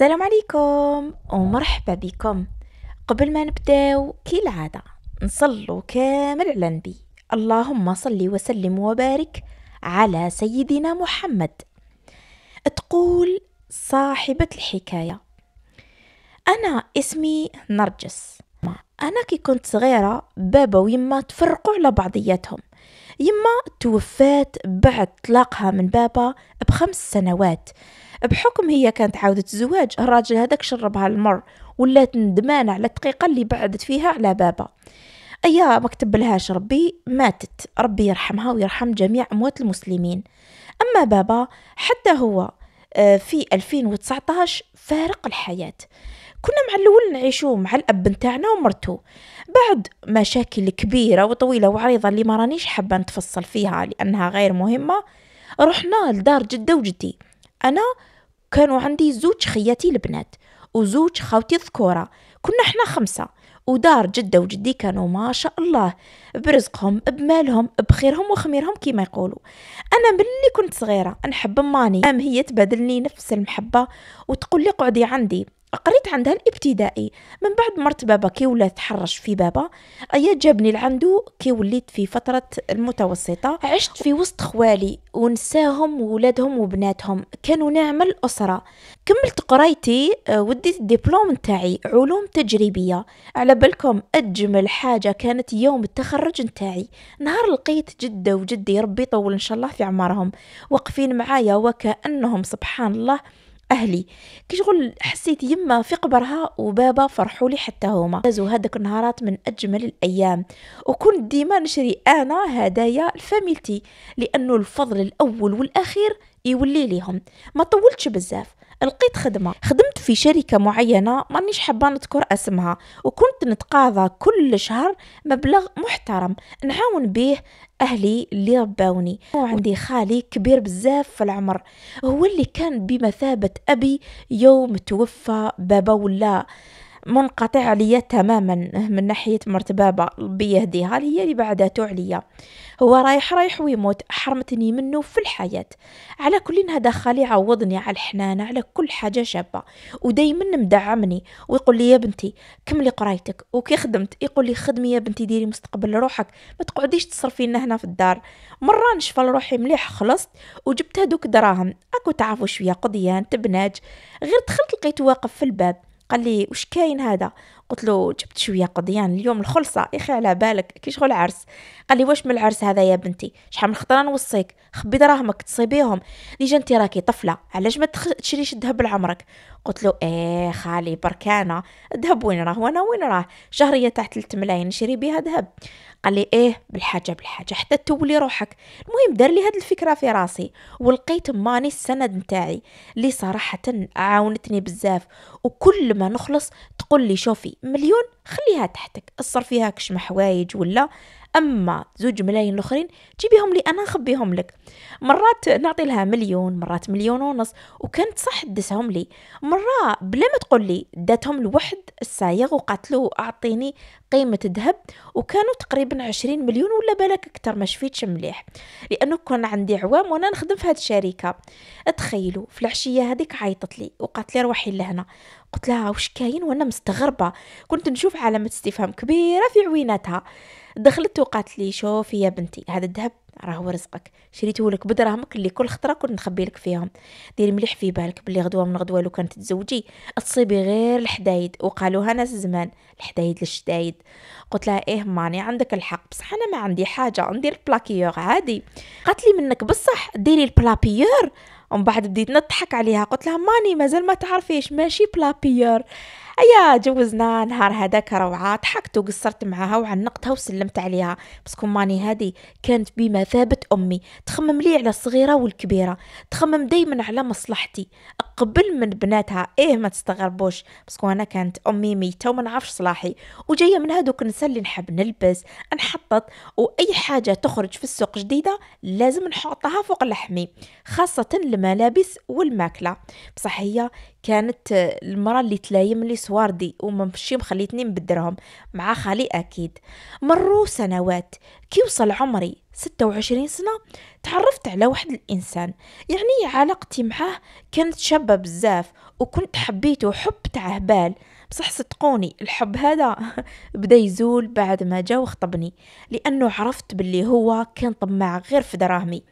السلام عليكم ومرحبا بكم قبل ما نبداو كالعادة نصلو كامل على النبي اللهم صل وسلم وبارك على سيدنا محمد تقول صاحبة الحكاية أنا اسمي نرجس أنا كي كنت صغيرة بابا ويما تفرقوا على بعضياتهم يما توفات بعد طلاقها من بابا بخمس سنوات بحكم هي كانت عاودة زواج الراجل هذاك شربها المر ولات ندمان على الدقيقة اللي بعدت فيها على بابا أيا مكتب كتبلهاش ربي ماتت ربي يرحمها ويرحم جميع أموات المسلمين أما بابا حتى هو آه، في 2019 فارق الحياة كنا مع الأول نعيشو مع الأب نتاعنا ومرتو بعد مشاكل كبيرة وطويلة وعريضة اللي ما رانيش حابة نتفصل فيها لأنها غير مهمة رحنا لدار جدة وجدي انا كانوا عندي زوج خياتي البنات وزوج خاوتي الذكورة كنا احنا خمسة ودار جدة وجدي كانوا ما شاء الله برزقهم بمالهم بخيرهم وخميرهم كيما يقولوا انا ملي كنت صغيرة نحب ماني ام هي تبادلني نفس المحبة وتقول لي قعدي عندي قريت عندها الابتدائي من بعد مرت بابا كي ولا تحرش في بابا ايا جابني لعندو كي وليت في فترة المتوسطة عشت في وسط خوالي ونساهم وولادهم وبناتهم كانوا نعمل أسرة كملت قرايتي آه، وديت الدبلوم نتاعي علوم تجريبية على بالكم أجمل حاجة كانت يوم التخرج نتاعي نهار لقيت جدة وجدي ربي يطول إن شاء الله في عمرهم واقفين معايا وكأنهم سبحان الله اهلي كي شغل حسيت يما في قبرها وبابا فرحوا لي حتى هما دازوا هذاك النهارات من اجمل الايام وكنت ديما نشري انا هدايا لفاميلتي لانه الفضل الاول والاخير يولي ليهم ما طولتش بزاف لقيت خدمة خدمت في شركة معينة مانيش حابة نذكر اسمها وكنت نتقاضى كل شهر مبلغ محترم نعاون به اهلي اللي رباوني وعندي خالي كبير بزاف في العمر هو اللي كان بمثابة ابي يوم توفى بابا ولا منقطع عليا تماما من ناحية مرت بابا بيهديها هي اللي بعدها عليا هو رايح رايح ويموت حرمتني منه في الحياة على كل هذا خالي عوضني على الحنان على كل حاجة شابة ودايما مدعمني ويقول لي يا بنتي كملي قرايتك وكي خدمت يقول لي خدمي يا بنتي ديري مستقبل روحك ما تقعديش تصرفي لنا هنا في الدار مرة نشفى لروحي مليح خلصت وجبت هدوك دراهم اكو تعرفوا شوية قضيان تبناج غير دخلت لقيت واقف في الباب قال لي واش كاين هذا قلت له جبت شويه قضيان اليوم الخلصه اخي على بالك كي شغل عرس قال لي واش من العرس هذا يا بنتي شحال من خطره نوصيك خبي دراهمك تصيبيهم ديجا انت راكي طفله علاش ما تشريش الذهب لعمرك قلت له ايه خالي بركانه الذهب وين راه وانا وين راه شهريه تاع 3 ملايين نشري بها ذهب قال لي ايه بالحاجه بالحاجه حتى تولي روحك المهم دار لي هذه الفكره في راسي ولقيت ماني السند نتاعي اللي صراحه عاونتني بزاف وكل ما نخلص تقول لي شوفي مليون خليها تحتك اصرفيها فيها كش حوايج ولا اما زوج ملايين الاخرين جيبيهم لي انا نخبيهم لك مرات نعطي لها مليون مرات مليون ونص وكانت صح تدسهم لي مره بلا ما تقول لي داتهم لواحد السايغ وقالت له اعطيني قيمه ذهب وكانوا تقريبا عشرين مليون ولا بالك اكثر ما شفيتش مليح لانه كان عندي عوام وانا نخدم في هاد الشركه تخيلوا في العشيه هذيك عيطت لي وقالت لي روحي لهنا قلت لها واش كاين وانا مستغربه كنت نشوف علامه استفهام كبيره في عويناتها دخلت وقالت لي شوفي يا بنتي هذا الذهب راهو رزقك شريته لك بدراهمك اللي كل خطره كنت نخبي لك فيهم ديري مليح في بالك بلي غدوه من غدوه لو كان تتزوجي تصيبي غير الحدايد وقالوها ناس زمان الحدايد للشدايد قلت لها ايه ماني عندك الحق بصح انا ما عندي حاجه ندير بلاكيور عادي قالت لي منك بصح ديري البلابيور ومن بعد بديت نضحك عليها قلت لها ماني مازال ما تعرفيش ماشي بلابيور ايا جوزنا نهار هذاك روعه ضحكت وقصرت معاها وعنقتها وسلمت عليها بس ماني هادي كانت بمثابه امي تخمم لي على الصغيره والكبيره تخمم دايما على مصلحتي قبل من بناتها ايه ما تستغربوش باسكو انا كانت امي ميته وما نعرفش صلاحي وجايه من هذوك النساء اللي نحب نلبس نحطط واي حاجه تخرج في السوق جديده لازم نحطها فوق لحمي خاصه الملابس والماكله بصح هي كانت المرة اللي تلايم لي سواردي وممشي مخليتني نبدرهم مع خالي أكيد مروا سنوات كي وصل عمري 26 سنة تعرفت على واحد الإنسان يعني علاقتي معاه كانت شابة بزاف وكنت حبيته حب تاع هبال بصح صدقوني الحب هذا بدا يزول بعد ما جا وخطبني لانه عرفت باللي هو كان طماع غير في دراهمي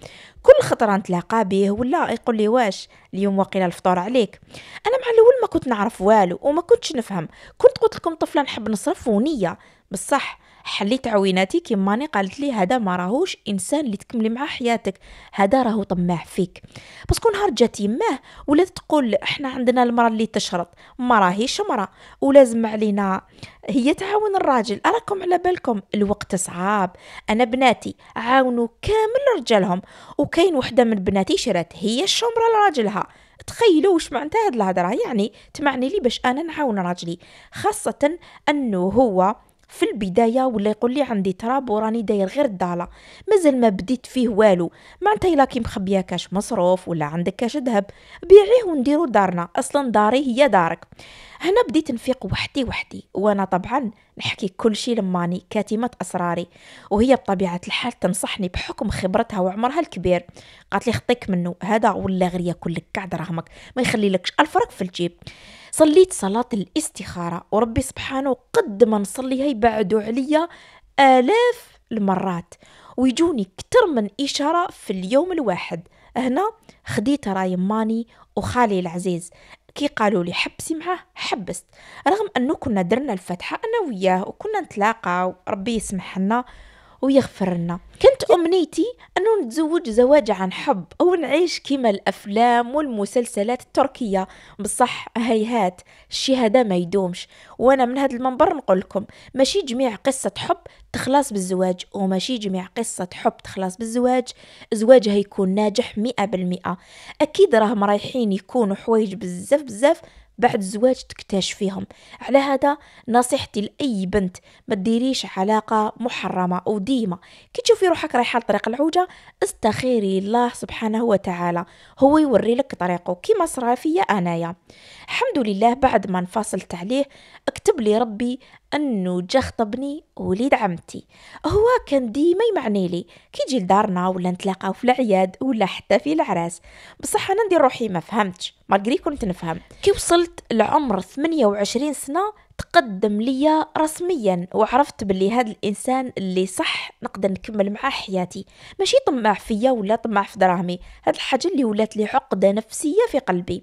كل خطره نتلاقى به ولا يقول لي واش اليوم واقيلا الفطور عليك انا مع الاول ما كنت نعرف والو وما كنتش نفهم كنت قلت لكم طفله نحب نصرف ونيه بصح حليت عويناتي كيما قالت لي هذا ما راهوش انسان اللي تكملي معاه حياتك هذا راهو طماع فيك باسكو نهار جات يماه ولات تقول احنا عندنا المراه اللي تشرط ما راهيش مراه ولازم علينا هي تعاون الراجل اراكم على بالكم الوقت صعاب انا بناتي عاونوا كامل رجالهم وكاين وحده من بناتي شرات هي الشمره لراجلها تخيلوا واش معناتها هاد الهضره يعني تمعني لي باش انا نعاون راجلي خاصه انه هو في البدايه ولا يقول لي عندي تراب وراني داير غير الداله مازال ما بديت فيه والو معناتها الا كي مخبيه كاش مصروف ولا عندك كاش ذهب بيعيه ونديرو دارنا اصلا داري هي دارك هنا بديت نفيق وحدي وحدي وانا طبعا نحكي كل شي لماني كاتمة أسراري وهي بطبيعة الحال تنصحني بحكم خبرتها وعمرها الكبير قالت لي خطيك منه هذا ولا غير ياكل لك كاع دراهمك ما يخلي لكش الفرق في الجيب صليت صلاة الاستخارة وربي سبحانه قد ما نصليها يبعدوا عليا آلاف المرات ويجوني كتر من إشارة في اليوم الواحد هنا خديت راي ماني وخالي العزيز كي قالوا لي حبسي معاه حبست رغم انه كنا درنا الفتحه انا وياه وكنا نتلاقى ربي يسمح لنا ويغفر لنا كانت أمنيتي أنه نتزوج زواج عن حب أو نعيش كما الأفلام والمسلسلات التركية بصح هيهات الشي هذا ما يدومش وأنا من هذا المنبر نقول لكم ماشي جميع قصة حب تخلص بالزواج وماشي جميع قصة حب تخلص بالزواج زواجها يكون ناجح مئة بالمئة أكيد راه مرايحين يكونوا حوايج بزاف بزاف بعد الزواج تكتشفيهم على هذا نصيحتي لأي بنت ما ديريش علاقة محرمة أو ديما كي تشوفي روحك رايحة لطريق العوجة استخيري الله سبحانه وتعالى هو يوري لك طريقه كيما صرا فيا أنايا الحمد لله بعد ما انفصلت عليه اكتب لي ربي أنه جا خطبني وليد عمتي هو كان ديما يمعني لي كي يجي لدارنا ولا نتلاقاو في العياد ولا حتى في العراس بصح أنا ندير روحي ما فهمتش مالقري كنت نفهم كي وصلت لعمر 28 سنة تقدم ليا رسميا وعرفت بلي هذا الانسان اللي صح نقدر نكمل معاه حياتي ماشي طماع فيا ولا طماع في دراهمي هاد الحاجه اللي ولات لي عقده نفسيه في قلبي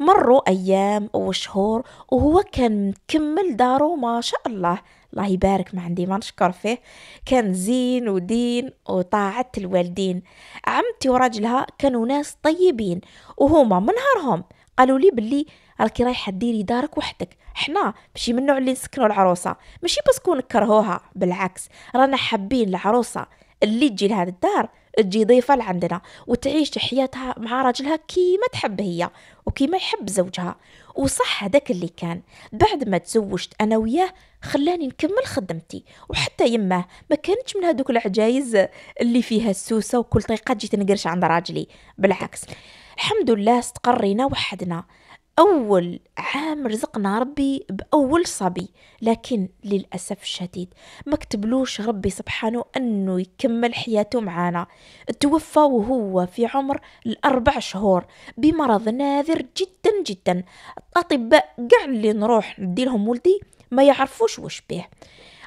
مروا أيام وشهور وهو كان مكمل دارو ما شاء الله الله يبارك ما عندي ما نشكر فيه كان زين ودين وطاعة الوالدين عمتي وراجلها كانوا ناس طيبين وهما من نهارهم قالوا لي بلي راكي رايحه ديري دارك وحدك حنا ماشي من نوع اللي نسكنوا العروسه ماشي بس كون كرهوها بالعكس رانا حابين العروسه اللي تجي لهذا الدار تجي ضيفة لعندنا وتعيش حياتها مع راجلها كيما تحب هي وكيما يحب زوجها وصح هذاك اللي كان بعد ما تزوجت انا وياه خلاني نكمل خدمتي وحتى يماه ما كانتش من هذوك العجايز اللي فيها السوسه وكل طريقه جيت نقرش عند راجلي بالعكس الحمد لله استقرينا وحدنا أول عام رزقنا ربي بأول صبي لكن للأسف الشديد ما كتبلوش ربي سبحانه أنه يكمل حياته معانا توفى وهو في عمر الأربع شهور بمرض نادر جدا جدا الأطباء قاع اللي نروح نديلهم ولدي ما يعرفوش واش بيه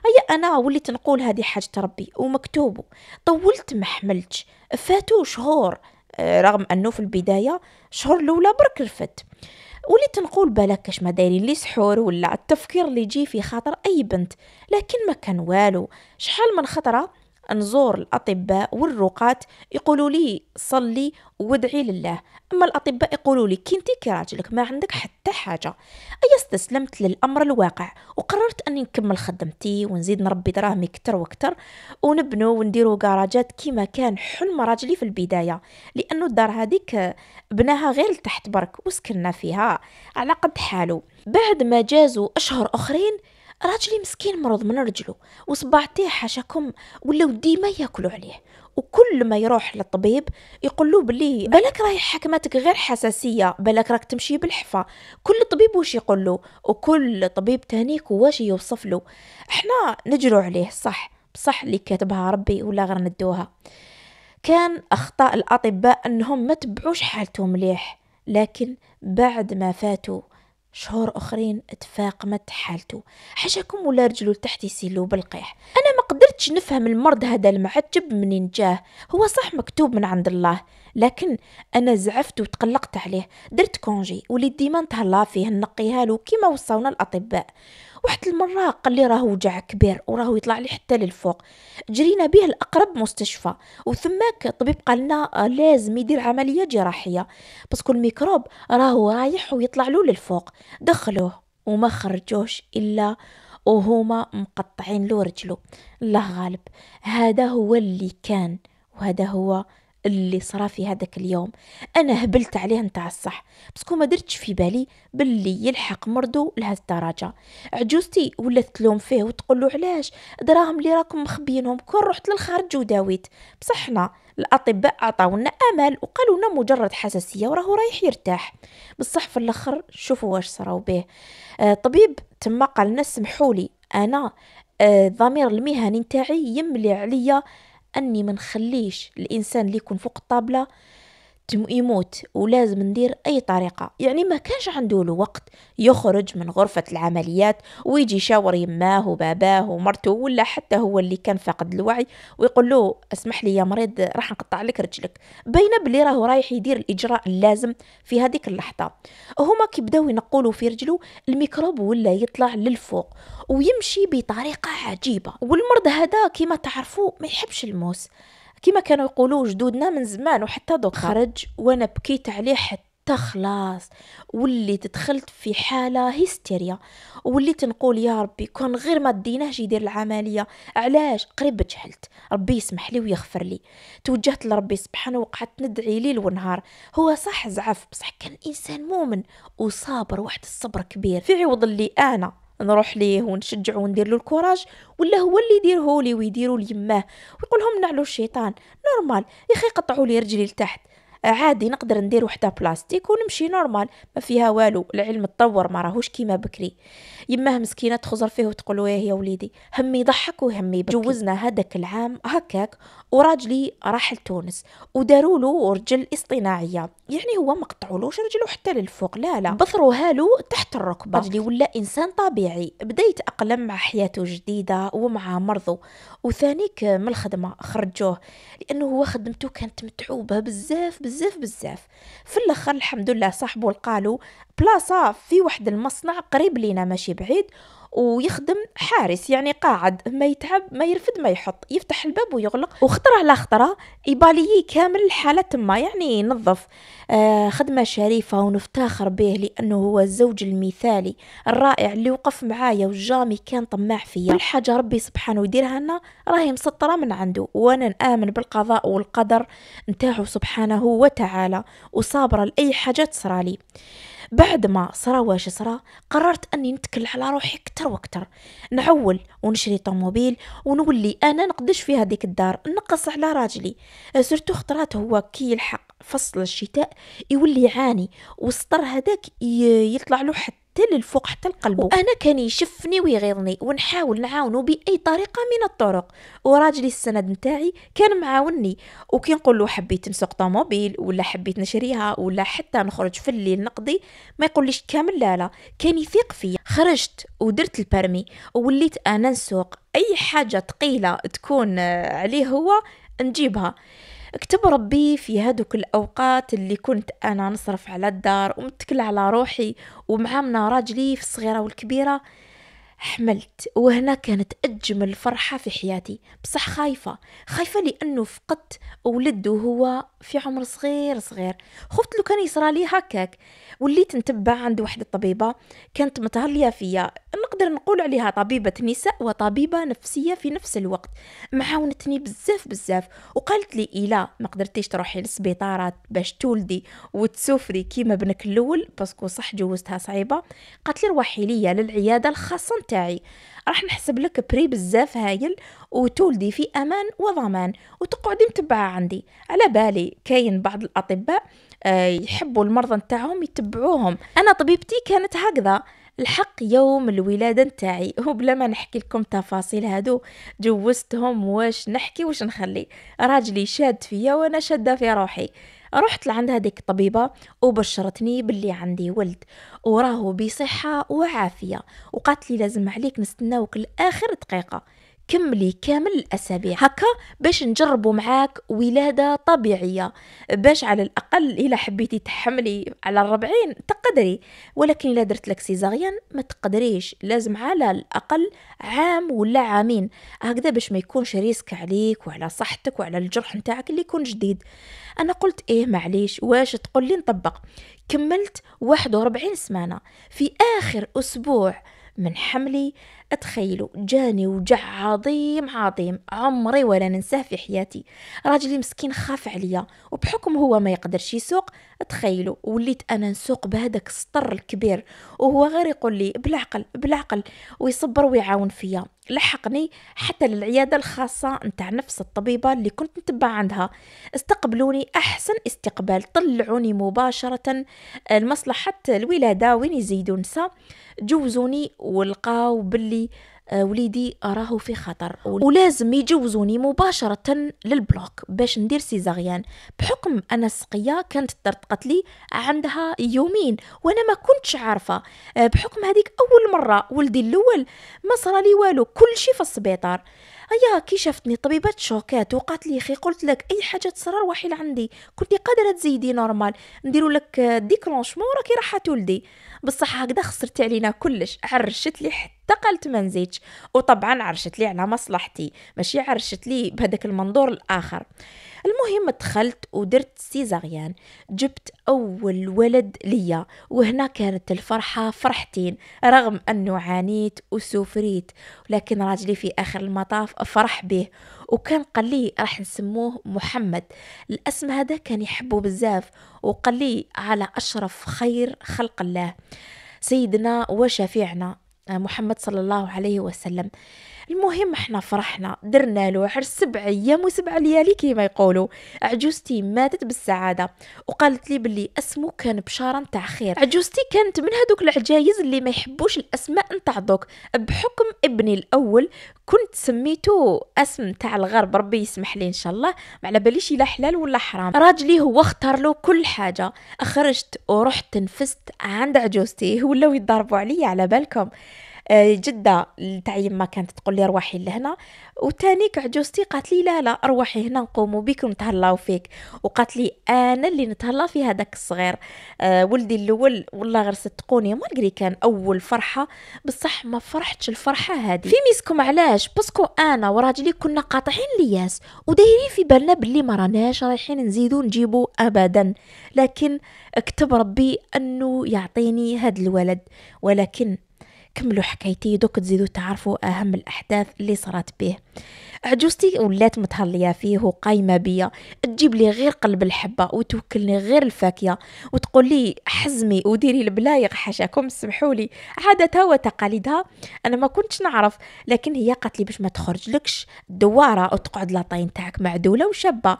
أي انا وليت نقول هذه حاجه ربي ومكتوبه طولت ما حملتش فاتوا شهور آه، رغم انه في البدايه شهور الاولى برك رفدت وليت نقول بالك كاش ما دايرين لي سحور ولا التفكير اللي يجي في خاطر اي بنت لكن ما كان والو شحال من خطره نزور الأطباء والرقاة يقولوا لي صلي وادعي لله أما الأطباء يقولوا لي كي كراجلك راجلك ما عندك حتى حاجة أي استسلمت للأمر الواقع وقررت أني نكمل خدمتي ونزيد نربي دراهمي كتر وكتر ونبنو ونديرو كراجات كيما كان حلم راجلي في البداية لأنه الدار هذيك بناها غير لتحت برك وسكننا فيها على قد حالو بعد ما جازوا أشهر أخرين راجلي مسكين مرض من رجله وصباعتيه حاشاكم ولاو ديما ياكلوا عليه وكل ما يروح للطبيب يقول له بلي بالك راهي حكمتك غير حساسيه بالك راك تمشي بالحفه كل طبيب واش يقول له وكل طبيب تانيك واش يوصف له احنا نجرو عليه صح بصح اللي كاتبها ربي ولا غير ندوها كان اخطاء الاطباء انهم ما تبعوش حالته مليح لكن بعد ما فاتوا شهور اخرين تفاقمت حالته حشاكم ولا رجلو لتحت يسيلو بالقيح انا ما قدرتش نفهم المرض هذا المعجب منين جاه هو صح مكتوب من عند الله لكن انا زعفت وتقلقت عليه درت كونجي وليت ديما نتهلا فيه نقيها له كيما وصاونا الاطباء واحد المرة قال لي راه وجع كبير وراه يطلع لي حتى للفوق جرينا به لأقرب مستشفى وثماك الطبيب قالنا آه، لازم يدير عملية جراحية بس كل ميكروب راهو رايح ويطلع له للفوق دخلوه وما خرجوش إلا وهما مقطعين له رجله الله غالب هذا هو اللي كان وهذا هو اللي صرا في هذاك اليوم انا هبلت عليه نتاع الصح بس ما درتش في بالي باللي يلحق مرضو الدرجه عجوزتي ولات تلوم فيه وتقول له علاش دراهم اللي راكم مخبينهم كون رحت للخارج وداويت بصحنا الاطباء عطاونا امل وقالوا لنا مجرد حساسيه وراهو رايح يرتاح بصح في الاخر شوفوا واش صراو به آه، طبيب تما قال لنا سمحولي انا الضمير آه، المهني نتاعي يملي عليا اني ما نخليش الانسان اللي يكون فوق الطابله يموت ولازم ندير أي طريقة يعني ما كانش عنده وقت يخرج من غرفة العمليات ويجي يشاور يماه وباباه ومرته ولا حتى هو اللي كان فاقد الوعي ويقول له اسمح لي يا مريض راح نقطع لك رجلك بين بلي راهو رايح يدير الإجراء اللازم في هذيك اللحظة هما كيبداو ينقلوا في رجله الميكروب ولا يطلع للفوق ويمشي بطريقة عجيبة والمرض هذا كما تعرفوا ما يحبش الموس كما كانوا يقولوا جدودنا من زمان وحتى دوك خرج وانا بكيت عليه حتى خلاص وليت دخلت في حالة هيستيريا وليت نقول يا ربي كون غير ما ديناهش يدير العملية علاش قريب جهلت ربي يسمح لي ويغفر لي توجهت لربي سبحانه وقعدت ندعي ليل ونهار هو صح زعف بصح كان إنسان مؤمن وصابر واحد الصبر كبير في عوض اللي أنا نروح ليه ونشجعه وندير له الكوراج ولا هو اللي يديره لي ويديروا ليماه ويقول لهم نعلو الشيطان نورمال يخي قطعوا لي رجلي لتحت عادي نقدر ندير وحده بلاستيك ونمشي نورمال ما فيها والو العلم تطور ما راهوش كيما بكري يماه مسكينه تخزر فيه وتقول واه يا وليدي همي يضحك وهمي يبكي جوزنا هذاك العام هكاك وراجلي راح لتونس وداروا له رجل اصطناعيه يعني هو ما قطعولوش رجله حتى للفوق لا لا بثروها هالو تحت الركبه راجلي ولا انسان طبيعي بدا يتاقلم مع حياته جديده ومع مرضه وثانيك من الخدمه خرجوه لانه هو خدمته كانت متعوبه بزاف بزاف بزاف بزاف في الاخر الحمد لله صاحبو لقالو بلاصه في واحد المصنع قريب لينا ماشي بعيد ويخدم حارس يعني قاعد ما يتعب ما يرفد ما يحط يفتح الباب ويغلق وخطره على خطره يباليي كامل حالة ما يعني ينظف آه خدمة شريفة ونفتخر به لأنه هو الزوج المثالي الرائع اللي وقف معايا وجامي كان طماع فيا كل حاجة ربي سبحانه يديرها لنا راهي مسطرة من عنده وأنا نآمن بالقضاء والقدر نتاعه سبحانه وتعالى وصابرة لأي حاجة تصرالي بعد ما صرا واش صرا قررت اني نتكل على روحي كتر واكثر نعول ونشري طوموبيل ونولي انا نقدش في هذيك الدار نقص على راجلي سرتو خطرات هو كي يلحق فصل الشتاء يولي يعاني والسطر هذاك يطلع له حتى حتى للفوق حتى القلب وانا كان يشفني ويغيظني ونحاول نعاونه باي طريقه من الطرق وراجلي السند نتاعي كان معاوني نقول له حبيت نسوق طوموبيل ولا حبيت نشريها ولا حتى نخرج في الليل نقضي ما يقوليش كامل لا لا كان يثيق فيا خرجت ودرت البرمي ووليت انا نسوق اي حاجه ثقيله تكون عليه هو نجيبها اكتب ربي في هذوك الأوقات اللي كنت أنا نصرف على الدار ومتكل على روحي ومعامنا راجلي في الصغيرة والكبيرة حملت وهنا كانت أجمل فرحة في حياتي بصح خايفة خايفة لأنه فقدت ولد وهو في عمر صغير صغير خفت لو كان يصرالي هكاك وليت نتبع عند واحدة الطبيبة كانت متهلية فيا نقدر نقول عليها طبيبة نساء وطبيبة نفسية في نفس الوقت معاونتني بزاف بزاف وقالت لي إلا ما قدرتيش تروحي للسبيطارات باش تولدي وتسوفري كيما ابنك الأول باسكو صح جوزتها صعيبة قالت لي روحي ليا للعيادة الخاصة تاعي راح نحسب لك بري بزاف هايل وتولدي في امان وضمان وتقعدي متبعه عندي على بالي كاين بعض الاطباء آه، يحبوا المرضى نتاعهم يتبعوهم انا طبيبتي كانت هكذا الحق يوم الولادة نتاعي وبلا ما نحكي لكم تفاصيل هادو جوزتهم واش نحكي واش نخلي راجلي شاد فيا وانا شادة في روحي رحت لعند هذيك الطبيبة وبشرتني باللي عندي ولد وراهو بصحة وعافية وقالت لي لازم عليك نستناوك لآخر دقيقة كملي كامل الاسابيع هكا باش نجربوا معاك ولاده طبيعيه باش على الاقل الا حبيتي تحملي على الربعين تقدري ولكن الا درت لك سيزاريان ما تقدريش لازم على الاقل عام ولا عامين هكذا باش ما يكونش ريسك عليك وعلى صحتك وعلى الجرح نتاعك اللي يكون جديد انا قلت ايه معليش واش تقول لي نطبق كملت 41 سمانه في اخر اسبوع من حملي تخيلوا جاني وجع عظيم عظيم عمري ولا ننساه في حياتي راجلي مسكين خاف عليا وبحكم هو ما يقدرش يسوق تخيلوا وليت أنا نسوق بهذاك السطر الكبير وهو غير يقول لي بالعقل بالعقل ويصبر ويعاون فيا لحقني حتى للعيادة الخاصة نتاع نفس الطبيبة اللي كنت نتبع عندها استقبلوني أحسن استقبال طلعوني مباشرة لمصلحة الولادة وين يزيدوا نسا جوزوني ولقاو باللي آه، وليدي راه في خطر ولازم يجوزوني مباشرة للبلوك باش ندير سيزاريان بحكم أن السقية كانت طرطقت لي عندها يومين وأنا ما كنتش عارفة آه، بحكم هذيك أول مرة ولدي الأول ما صرالي والو كل شي في السبيطار هيا شافتني طبيبة شوكات وقالت لي اخي قلت لك اي حاجه تصرى روحي لعندي كنتي قادره تزيدي نورمال نديرو لك ديكرونشمون راكي راح تولدي بصح هكذا خسرتي علينا كلش عرشت لي حتى قلت ما نزيدش وطبعا عرشت لي على مصلحتي ماشي عرشت لي بهذاك المنظور الاخر المهم دخلت ودرت سيزاريان جبت أول ولد ليا وهنا كانت الفرحة فرحتين رغم أنه عانيت وسوفريت ولكن راجلي في آخر المطاف فرح به وكان قال لي راح نسموه محمد الاسم هذا كان يحبه بزاف وقال لي على اشرف خير خلق الله سيدنا وشفيعنا محمد صلى الله عليه وسلم المهم احنا فرحنا درنا له عرس سبع ايام وسبع ليالي كيما يقولوا عجوزتي ماتت بالسعاده وقالت لي بلي اسمه كان بشاره نتاع خير عجوزتي كانت من هذوك العجايز اللي ما يحبوش الاسماء نتاع دوك بحكم ابني الاول كنت سميتو اسم تاع الغرب ربي يسمح لي ان شاء الله ما على باليش الا حلال ولا حرام راجلي هو اختار له كل حاجه اخرجت ورحت نفست عند عجوزتي ولاو يضربوا عليا على بالكم آه، جده تاع يما كانت تقول لي روحي لهنا وتاني عجوزتي قالت لي لا لا روحي هنا نقوموا بكم نتهلاو فيك وقالت لي انا اللي نتهلا في هذاك الصغير أه ولدي الاول والله غير صدقوني مالغري كان اول فرحه بصح ما فرحتش الفرحه هذه في ميسكم علاش باسكو انا وراجلي كنا قاطعين لياس ودايرين في بالنا باللي ما راناش رايحين نزيدو نجيبو ابدا لكن كتب ربي انه يعطيني هذا الولد ولكن كملوا حكايتي دوك تزيدوا تعرفوا اهم الاحداث اللي صارت به عجوزتي ولات متهليه فيه وقايمه بيا تجيب لي غير قلب الحبه وتوكلني غير الفاكهه وتقول لي حزمي وديري البلايق حاشاكم سمحوا لي عادتها وتقاليدها انا ما كنتش نعرف لكن هي قالت لي باش ما تخرجلكش دواره وتقعد لاطين تاعك معدوله وشابه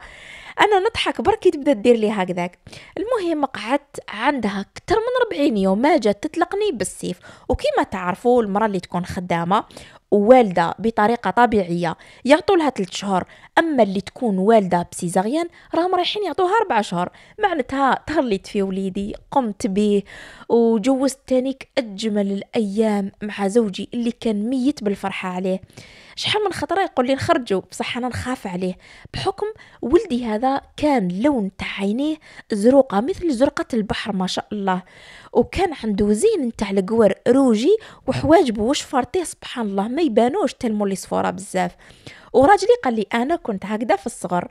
انا نضحك بركي تبدا دير لي هكذاك المهم قعدت عندها اكثر من 40 يوم ما جات تطلقني بالسيف وكيما تعرف تعرفوا المراه اللي تكون خدامه والده بطريقه طبيعيه يعطولها 3 شهور اما اللي تكون والده بسيزاريان راهم رايحين يعطوها 4 شهور معناتها تهليت في وليدي قمت به وجوزت تانيك اجمل الايام مع زوجي اللي كان ميت بالفرحه عليه شحال من خطره يقول لي نخرجوا بصح انا نخاف عليه بحكم ولدي هذا كان لون تاع عينيه زروقه مثل زرقه البحر ما شاء الله وكان عنده زين نتاع القوار روجي وحواجبه وشفرتيه سبحان الله ما يبانوش تلمو لي صفوره بزاف وراجلي قال لي انا كنت هكذا في الصغر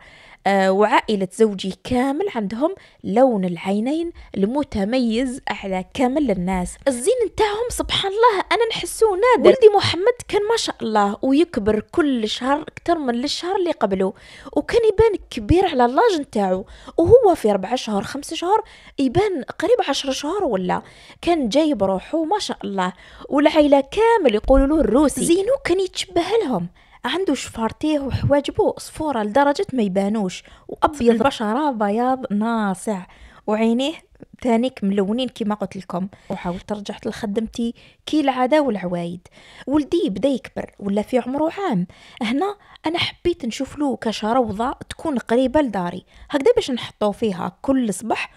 آه، وعائلة زوجي كامل عندهم لون العينين المتميز على كامل الناس الزين نتاعهم سبحان الله أنا نحسو نادر ولدي محمد كان ما شاء الله ويكبر كل شهر أكثر من الشهر اللي قبله وكان يبان كبير على اللاج نتاعو وهو في ربع شهور خمس شهور يبان قريب عشر شهور ولا كان جايب روحه ما شاء الله والعائلة كامل يقولوا له الروسي زينو كان يتشبه لهم عنده شفارتيه وحواجبه صفورة لدرجة ما يبانوش وأبيض بشرة بياض ناصع وعينيه تانيك ملونين كما قلت لكم وحاولت رجعت لخدمتي كي العاده والعوايد ولدي بدا يكبر ولا في عمره عام هنا انا حبيت نشوف له كشروضه تكون قريبه لداري هكذا باش نحطو فيها كل صباح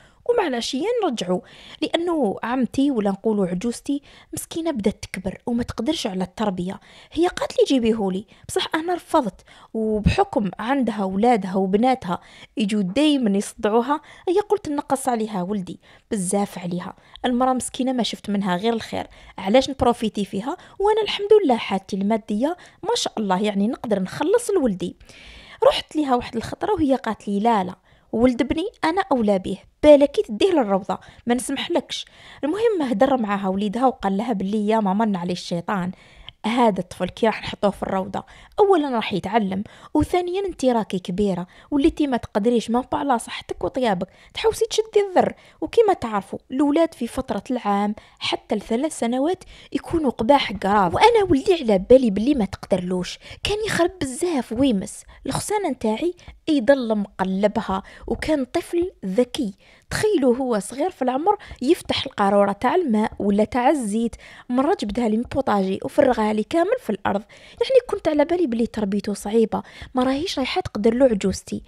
العشيه نرجعوا لانه عمتي ولا نقولوا عجوزتي مسكينه بدات تكبر وما تقدرش على التربيه هي قالت لي جيبيهولي بصح انا رفضت وبحكم عندها ولادها وبناتها يجوا دايما يصدعوها هي قلت نقص عليها ولدي بزاف عليها المراه مسكينه ما شفت منها غير الخير علاش نبروفيتي فيها وانا الحمد لله حالتي الماديه ما شاء الله يعني نقدر نخلص لولدي رحت لها واحد الخطره وهي قالت لي لا لا ولد بني انا اولى به بالك تديه للروضه ما نسمحلكش المهم هدر معاها وليدها وقال لها بلي يا ماما عليه الشيطان هذا الطفل كي راح نحطوه في الروضه اولا راح يتعلم وثانيا انت راكي كبيره وليتي ما تقدريش ما على صحتك وطيابك تحوسي تشدي الذر وكما تعرفوا الاولاد في فتره العام حتى لثلاث سنوات يكونوا قباح قراب وانا ولدي على بالي بلي ما تقدرلوش كان يخرب بزاف ويمس الخسانه نتاعي يضل مقلبها وكان طفل ذكي تخيلوا هو صغير في العمر يفتح القارورة تاع الماء ولا تاع الزيت مرة جبدها لي من وفرغها لي كامل في الأرض يعني كنت على بالي بلي تربيته صعيبة ما راهيش رايحة تقدر له عجوزتي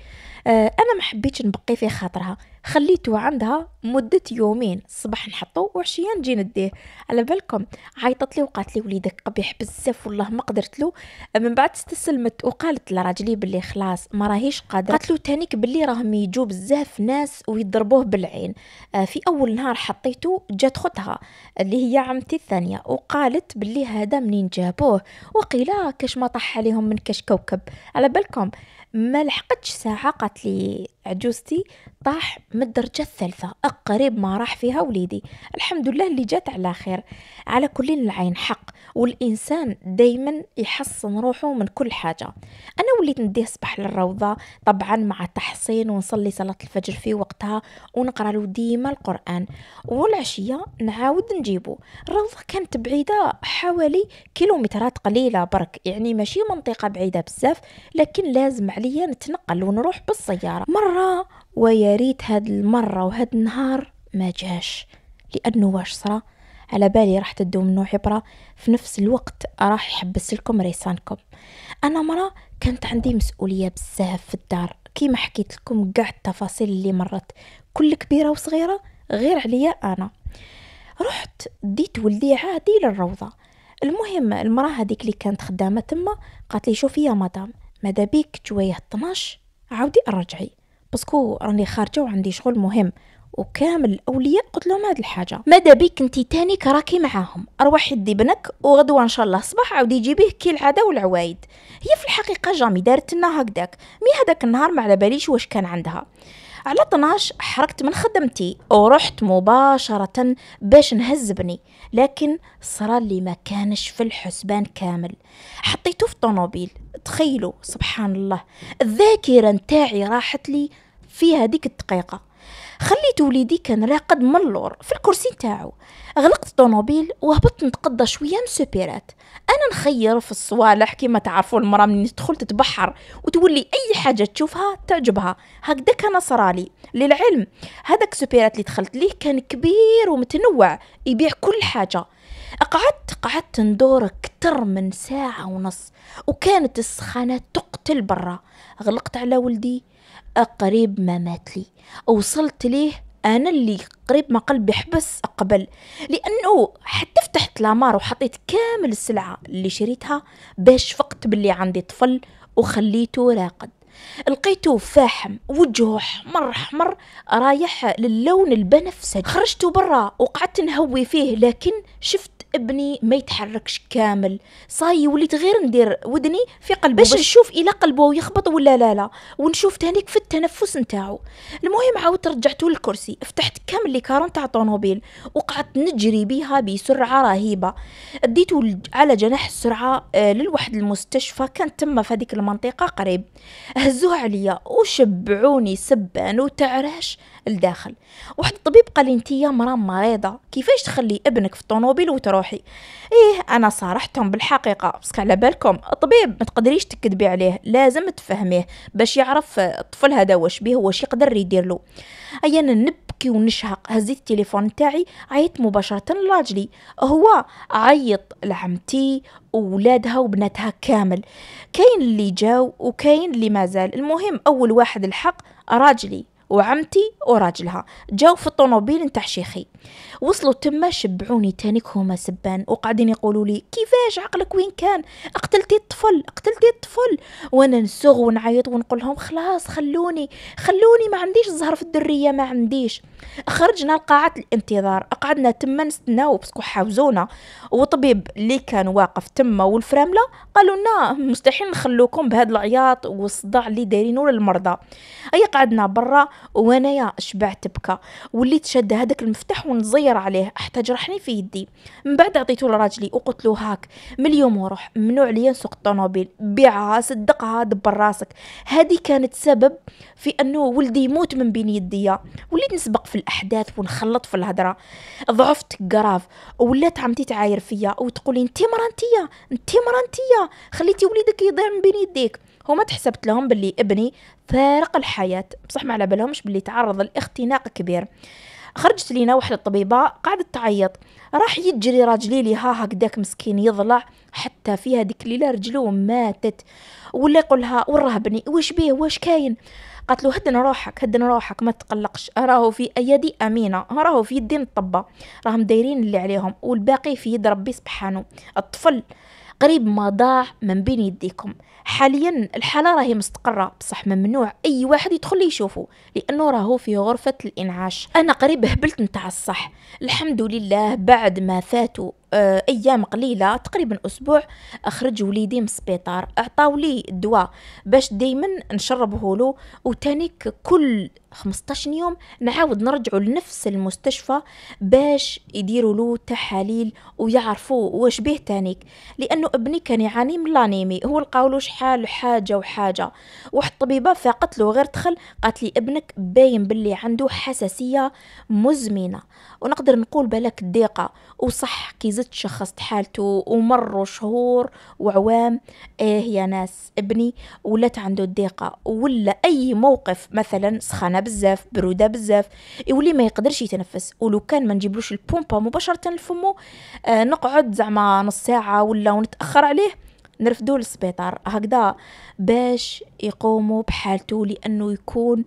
آه أنا ما حبيتش نبقي في خاطرها خليته عندها مدة يومين صباح نحطو وعشية نجي نديه على بالكم عيطت لي وقالت لي وليدك قبيح بزاف والله ما قدرت له من بعد استسلمت وقالت لراجلي بلي خلاص ما راهيش قادرة قالت له تانيك بلي راهم يجوا بزاف ناس ويضربوه بالعين آه، في اول نهار حطيته جات خطها اللي هي عمتي الثانية وقالت بلي هذا منين جابوه وقيلا كاش ما طح عليهم من كاش كوكب على بالكم ما لحقتش ساعة قالت لي عجوزتي طاح من الدرجة الثالثة قريب ما راح فيها وليدي الحمد لله اللي جات على خير على كل العين حق والإنسان دايما يحصن روحه من كل حاجة أنا وليت نديه صباح للروضة طبعا مع تحصين ونصلي صلاة الفجر في وقتها ونقرأ له ديما القرآن والعشية نعاود نجيبه الروضة كانت بعيدة حوالي كيلومترات قليلة برك يعني ماشي منطقة بعيدة بزاف لكن لازم عليه عليا نتنقل ونروح بالسيارة مرة وياريت هاد المرة وهاد النهار ما جاش لأنه واش صرا على بالي راح تدو منو عبرة في نفس الوقت راح يحبس لكم ريسانكم أنا مرة كانت عندي مسؤولية بزاف في الدار كيما حكيت لكم كاع التفاصيل اللي مرت كل كبيرة وصغيرة غير عليا أنا رحت ديت ولدي عادي للروضة المهم المراه هذيك اللي كانت خدامه تما قالت لي شوفي يا مدام ماذا بيك جويه 12 عاودي رجعي باسكو راني خارجه وعندي شغل مهم وكامل الاولياء قلت لهم هاد الحاجه ماذا بيك انت تاني كراكي معاهم اروحي دي بنك وغدوه ان شاء الله صباح عاودي جيبيه كي العاده والعوايد هي في الحقيقه جامي دارت لنا هكداك مي هذاك النهار ما على باليش واش كان عندها على 12 حركت من خدمتي ورحت مباشرة باش نهز بني لكن صرا اللي ما كانش في الحسبان كامل حطيته في الطوموبيل تخيلوا سبحان الله الذاكره نتاعي راحت لي في هذيك الدقيقه خليت وليدي كان راقد من اللور في الكرسي نتاعو غلقت الطوموبيل وهبطت نتقضى شويه من سوبيرات انا نخير في الصوالح كيما تعرفوا المراه من تدخل تتبحر وتولي اي حاجه تشوفها تعجبها هكذا كان صرالي للعلم هذاك سوبيرات اللي دخلت ليه كان كبير ومتنوع يبيع كل حاجه قعدت قعدت ندور كتر من ساعة ونص وكانت السخانة تقتل برا غلقت على ولدي قريب ما مات لي وصلت ليه أنا اللي قريب ما قلبي حبس قبل لأنه حتى فتحت لامار وحطيت كامل السلعة اللي شريتها باش فقت باللي عندي طفل وخليته راقد لقيته فاحم وجهه حمر حمر رايح للون البنفسجي خرجت برا وقعدت نهوي فيه لكن شفت ابني ما يتحركش كامل صاي وليت غير ندير ودني في قلبه باش نشوف الى قلبه يخبط ولا لا لا ونشوف تانيك في التنفس نتاعو المهم عاودت رجعت للكرسي فتحت كامل لي كارون تاع طونوبيل وقعدت نجري بها بسرعه رهيبه اديته على جناح السرعه آه، للواحد المستشفى كان تما في هذيك المنطقه قريب هزوه عليا وشبعوني سبان وتعراش لداخل واحد الطبيب قال لي انت يا مرا مريضه كيفاش تخلي ابنك في الطوموبيل وتروحي ايه انا صارحتهم بالحقيقه بس على بالكم الطبيب ما تقدريش تكذبي عليه لازم تفهميه باش يعرف الطفل هذا واش بيه واش يقدر يدير له اي انا نبكي ونشهق هزيت التليفون تاعي عيطت مباشره لراجلي هو عيط لعمتي وولادها وبناتها كامل كاين اللي جاو وكاين اللي مازال المهم اول واحد الحق راجلي وعمتي وراجلها جاو في الطوموبيل نتاع شيخي وصلوا تما شبعوني تاني هما سبان وقاعدين يقولوا لي كيفاش عقلك وين كان قتلتي الطفل قتلتي الطفل وانا نسوغ ونعيط ونقول لهم خلاص خلوني خلوني ما عنديش الزهر في الدريه ما عنديش خرجنا لقاعة الانتظار قعدنا تما نستناو باسكو حاوزونا وطبيب اللي كان واقف تما والفرامله قالوا لنا مستحيل نخلوكم بهاد العياط والصداع اللي دايرينو للمرضى اي قعدنا برا وانايا شبعت بكى وليت شاد هذاك المفتاح ونزير عليه حتى جرحني في يدي من بعد عطيته لراجلي وقلت له هاك من اليوم وروح ممنوع عليا نسوق الطوموبيل بيعها صدقها دبر راسك هذه كانت سبب في انه ولدي يموت من بين يديا وليت نسبق في الاحداث ونخلط في الهضره ضعفت قراف ولات عمتي تعاير فيا وتقولي انتي مرانتيه انتي مرانتيه خليتي وليدك يضيع من بين يديك هما تحسبت لهم باللي ابني فارق الحياة بصح ما على بالهمش باللي تعرض لاختناق كبير خرجت لينا واحدة الطبيبة قعدت تعيط راح يجري راجلي ليها هكداك مسكين يضلع حتى فيها ديك الليلة رجلو ماتت ولا يقولها وراه بني واش بيه واش كاين قالت له هدن روحك هدن روحك ما تقلقش راهو في ايدي امينه راهو في يدين الطبه راهم دايرين اللي عليهم والباقي في يد ربي سبحانه الطفل قريب ما ضاع من بين يديكم حاليا الحاله راهي مستقره بصح ممنوع اي واحد يدخل يشوفه لانه راهو في غرفه الانعاش انا قريب هبلت نتاع الصح الحمد لله بعد ما فاتوا آه، ايام قليله تقريبا اسبوع اخرج وليدي من السبيطار عطاولي لي الدواء باش دائما نشربه له وتانيك كل 15 يوم نعاود نرجعوا لنفس المستشفى باش يديروا له تحاليل ويعرفوا واش بيه تانيك لانه ابني كان يعاني من لانيمي هو لقاولو شحال حاجه وحاجه واحد الطبيبه فاقت له غير دخل قالت لي ابنك باين باللي عنده حساسيه مزمنه ونقدر نقول بالك الضيقه وصح كي زدت شخصت حالته ومروا شهور وعوام ايه يا ناس ابني ولات عنده الضيقه ولا اي موقف مثلا سخانه بزاف بروده بزاف يولي ما يقدرش يتنفس ولو كان ما نجيبلوش البومبا مباشره لفمو آه نقعد زعما نص ساعه ولا ونتاخر عليه نرفدو للسبيطار هكذا باش يقوموا بحالته لانه يكون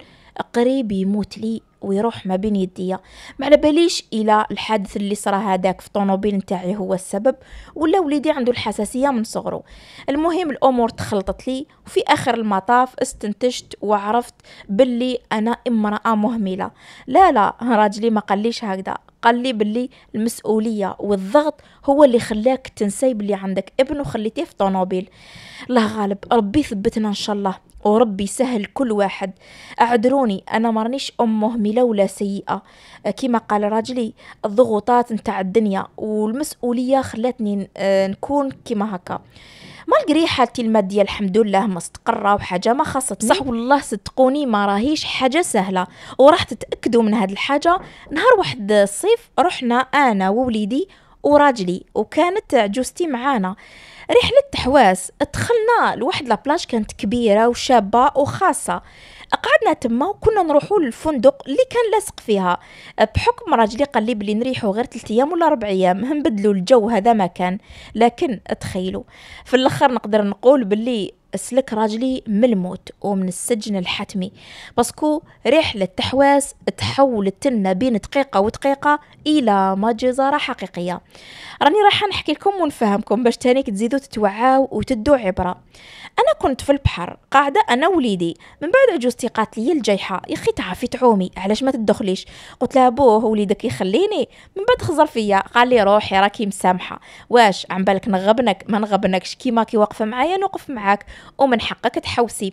قريب يموت لي ويروح ما بين يديا ما على باليش الى الحادث اللي صرا هذاك في الطوموبيل نتاعي هو السبب ولا وليدي عنده الحساسيه من صغره المهم الامور تخلطت لي وفي اخر المطاف استنتجت وعرفت باللي انا امراه مهمله لا لا راجلي ما قاليش هكذا قال لي باللي المسؤوليه والضغط هو اللي خلاك تنسي باللي عندك ابن وخليتيه في طوموبيل الله غالب ربي ثبتنا ان شاء الله وربي سهل كل واحد اعذروني انا مرنيش ام مهمله جميله ولا سيئه آه، كما قال راجلي الضغوطات نتاع الدنيا والمسؤوليه خلاتني آه، نكون كما هكا مالغري حالتي الماديه الحمد لله مستقره وحاجه ما خاصتني صح والله صدقوني ما راهيش حاجه سهله وراح تتاكدوا من هذه الحاجه نهار واحد الصيف رحنا انا ووليدي وراجلي وكانت عجوزتي معانا رحلة تحواس دخلنا لواحد لابلاج كانت كبيرة وشابة وخاصة قعدنا تما وكنا نروحوا للفندق اللي كان لاصق فيها بحكم راجلي قال لي بلي نريحوا غير 3 ايام ولا 4 ايام نبدلوا الجو هذا ما كان لكن تخيلوا في الاخر نقدر نقول بلي سلك راجلي من الموت ومن السجن الحتمي باسكو رحلة تحواس تحولت لنا بين دقيقة ودقيقة إلى مجزرة حقيقية راني راح نحكي لكم ونفهمكم باش تانيك تزيدوا تتوعاو وتدوا عبرة أنا كنت في البحر قاعدة أنا وليدي من بعد عجوزتي قالت لي الجيحة يخي تعافي تعومي علاش ما تدخليش قلت لها بوه وليدك يخليني من بعد خزر فيا قال لي روحي راكي مسامحة واش عم بالك نغبنك ما نغبنكش كيما كي واقفة معايا نوقف معاك ومن حقك تحوسي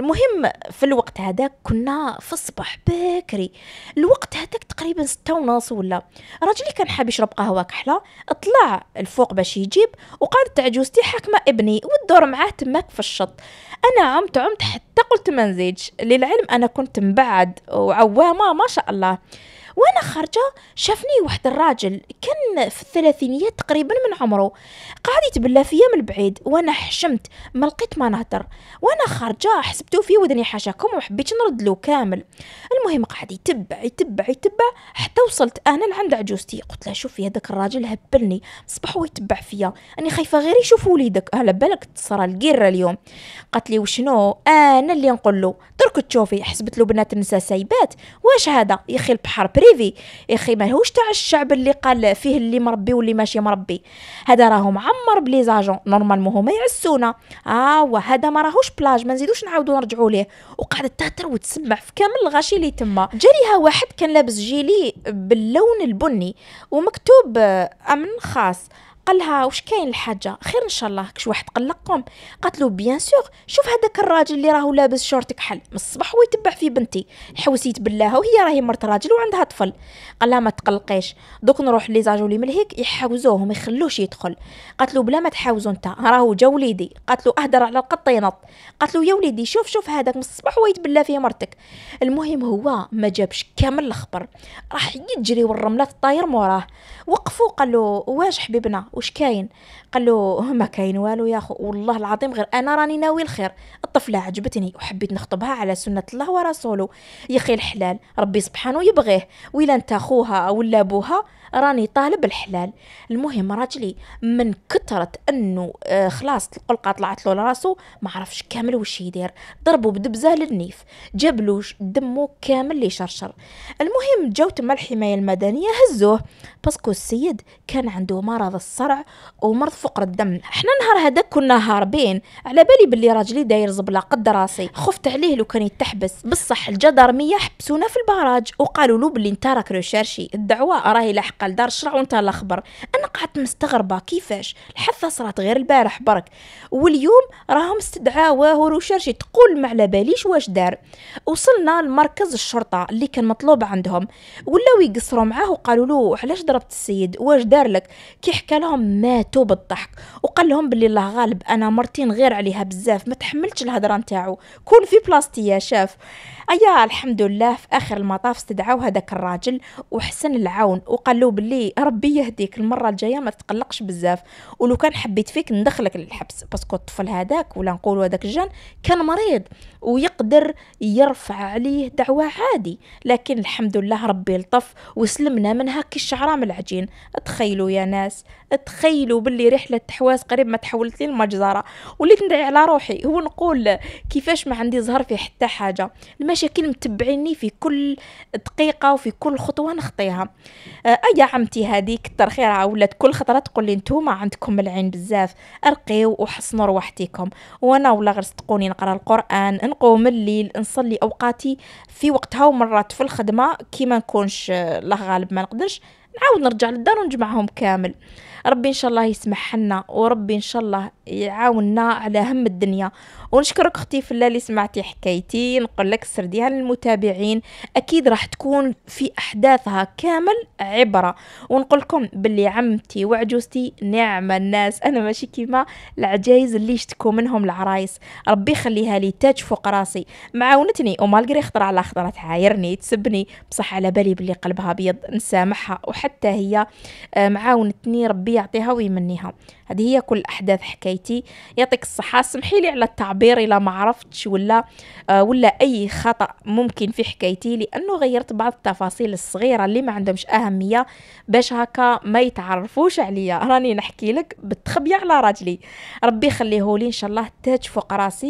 المهم في الوقت هذاك كنا في الصباح بكري الوقت هذاك تقريبا ستة ونص ولا راجلي كان حاب يشرب قهوه كحله طلع الفوق باش يجيب وقالت عجوزتي حاكمه ابني والدور معاه تماك في الشط انا عمت عمت حتى قلت ما نزيدش للعلم انا كنت مبعد وعوامه ما شاء الله وانا خارجه شافني واحد الراجل كان في الثلاثينيات تقريبا من عمره قاعد يتبلى فيا من بعيد وانا حشمت ما لقيت ما نهضر وانا خارجه حسبتو في ودني حاشاكم وحبيت حبيتش نردلو كامل المهم قاعد يتبع يتبع يتبع حتى وصلت انا لعند عجوزتي قلت لها شوفي هذاك الراجل هبلني صبح ويتبع فيا اني خايفه غير يشوف وليدك على بالك تصرى القيره اليوم قالت لي وشنو انا اللي نقول له درك تشوفي حسبت له بنات النساء سايبات واش هذا يخي البحر بري بريفي يا اخي هوش تاع الشعب اللي قال فيه اللي مربي واللي ماشي مربي هذا راهو معمر بلي زاجون نورمالمون هما يعسونا اه هذا ما راهوش بلاج ما نزيدوش نعاودو نرجعوا ليه وقعدت تهتر وتسمع في كامل الغاشي اللي تما جاريها واحد كان لابس جيلي باللون البني ومكتوب آه، امن خاص قالها واش كاين الحاجه خير ان شاء الله كش واحد قلقكم قالت له بيان سور شوف هذاك الراجل اللي راهو لابس شورت كحل من الصباح هو يتبع في بنتي حوسيت بالله وهي راهي مرت راجل وعندها طفل قال لها ما تقلقيش دوك نروح لي من هيك يحاوزوه وما يخلوش يدخل قالت له بلا ما تحاوزو انت راهو جا وليدي قالت له اهدر على القط ينط قالت له يا وليدي شوف شوف هذاك من الصباح هو يتبلى في مرتك المهم هو ما جابش كامل الخبر راح يجري والرملات طاير موراه وقفوا قالوا واش حبيبنا واش كاين قال له أه، ما كاين والو يا اخو والله العظيم غير انا راني ناوي الخير الطفله عجبتني وحبيت نخطبها على سنه الله ورسوله يا اخي الحلال ربي سبحانه يبغيه ولا انت اخوها ولا ابوها راني طالب الحلال المهم راجلي من كثرة انه أه، خلاص القلقه طلعت له لراسو ما عرفش كامل وش يدير ضربه بدبزه للنيف جاب له دمه كامل لي شرشر المهم جاو تما الحمايه المدنيه هزوه باسكو السيد كان عنده مرض الصرع الزرع ومرض فقر الدم حنا نهار هذاك كنا هاربين على بالي باللي راجلي داير زبله قد راسي خفت عليه لو كان يتحبس بصح الجدرميه حبسونا في البراج وقالوا له باللي انت راك ريشيرشي الدعوه راهي لاحقه لدار الشرع وانت الاخبر انا قعدت مستغربه كيفاش الحثه صرات غير البارح برك واليوم راهم استدعاوه ريشيرشي تقول ما على باليش واش دار وصلنا لمركز الشرطه اللي كان مطلوب عندهم ولاو يقصروا معاه وقالوا له علاش ضربت السيد واش دار لك كي حكى لهم كلهم ماتوا بالضحك وقال لهم باللي الله غالب انا مرتي نغير عليها بزاف ما تحملتش الهضره نتاعو كون في بلاصتي يا شاف ايا الحمد لله في اخر المطاف استدعاو هذاك الراجل وحسن العون وقال له باللي ربي يهديك المره الجايه ما تقلقش بزاف ولو كان حبيت فيك ندخلك للحبس باسكو الطفل هذاك ولا نقولوا هذاك الجن كان مريض ويقدر يرفع عليه دعوة عادي لكن الحمد لله ربي لطف وسلمنا منها هاك من العجين تخيلوا يا ناس تخيلوا باللي رحلة حواس قريب ما تحولت لي المجزرة وليت ندعي على روحي هو نقول كيفاش ما عندي زهر في حتى حاجة المشاكل متبعيني في كل دقيقة وفي كل خطوة نخطيها آه، أي عمتي هذه كتر خير ولات كل خطرة تقول لي ما عندكم العين بزاف ارقيو وحصنوا روحتكم وانا ولا غير صدقوني نقرا القران نقوم الليل نصلي اوقاتي في وقتها ومرات في الخدمه كي ما نكونش الله غالب ما نقدرش نعاود نرجع للدار ونجمعهم كامل ربي ان شاء الله يسمح لنا وربي ان شاء الله يعاوننا على هم الدنيا ونشكرك اختي فلا اللي سمعتي حكايتي نقول لك سرديها للمتابعين اكيد راح تكون في احداثها كامل عبره ونقول لكم باللي عمتي وعجوزتي نعمه الناس انا ماشي كيما العجايز اللي يشتكوا منهم العرايس ربي يخليها لي تاج فوق راسي معاونتني ومالغري خطر على خطر تعايرني تسبني بصح على بالي باللي قلبها بيض نسامحها وحتى هي آه، معاونتني ربي يعطيها ويمنيها هذه هي كل احداث حكايتي يعطيك الصحه سمحي لي على التعبير الا ما عرفتش ولا آه ولا اي خطا ممكن في حكايتي لانه غيرت بعض التفاصيل الصغيره اللي ما عندهمش اهميه باش هكا ما يتعرفوش عليا راني نحكي لك بالتخبيه على راجلي ربي يخليهولي ان شاء الله تاج فوق راسي